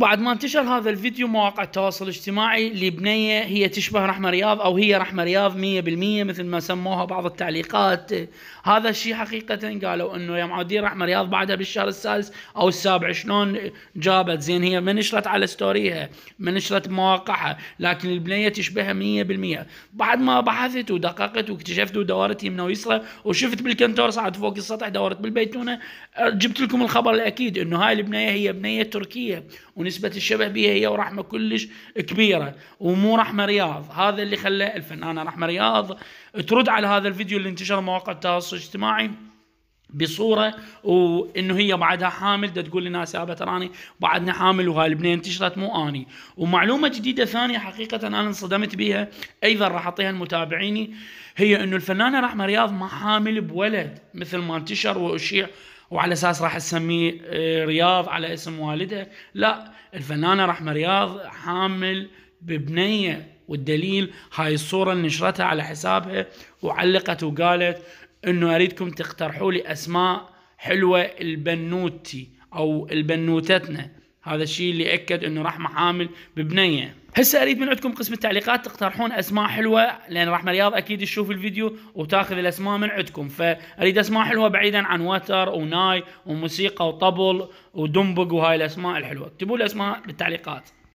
بعد ما انتشر هذا الفيديو مواقع التواصل الاجتماعي لبنية هي تشبه رحمة رياض أو هي رحمة رياض 100% مثل ما سموها بعض التعليقات هذا الشيء حقيقة قالوا أنه يا معودين رحمة رياض بعدها بالشهر السادس أو السابع شلون جابت زين هي ما نشرت على ستوريها ما نشرت مواقعها لكن البنية تشبهها 100% بعد ما بحثت ودققت واكتشفت ودورت يمنى ويسرى وشفت بالكنتور صعد فوق السطح دورت بالبيتونة جبت لكم الخبر الأكيد أنه هاي البنية هي بنية تركية نسبة الشبه بها هي ورحمة كلش كبيرة ومو رحمة رياض هذا اللي خلى الفنانة رحمة رياض ترد على هذا الفيديو اللي انتشر مواقع التواصل الاجتماعي بصوره وانه هي بعدها حامل تقول للناس سابة تراني بعدنا حامل وهاي البنيه انتشرت مو اني ومعلومه جديده ثانيه حقيقه انا انصدمت بها ايضا راح اعطيها لمتابعيني هي انه الفنانه رحمه رياض ما حامل بولد مثل ما انتشر واشيع وعلى اساس راح اسميه آه، رياض على اسم والده لا الفنانه رحمه رياض حامل ببنيه والدليل هاي الصوره اللي نشرتها على حسابها وعلقت وقالت انه اريدكم تقترحوا لي اسماء حلوه البنوتي او البنوتتنا هذا الشيء اللي اكد انه رحمه حامل ببنيه هسه اريد من عندكم قسم التعليقات تقترحون اسماء حلوه لان رحمه رياض اكيد تشوف الفيديو وتاخذ الاسماء من عندكم فاريد اسماء حلوه بعيدا عن وتر وناي وموسيقى وطبل ودنبق وهاي الاسماء الحلوه اكتبوا الاسماء بالتعليقات